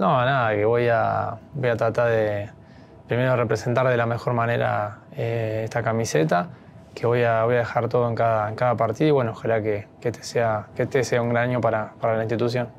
No, nada, que voy a, voy a tratar de primero representar de la mejor manera eh, esta camiseta, que voy a, voy a dejar todo en cada, en cada partido y bueno, ojalá que, que, este sea, que este sea un gran año para la institución.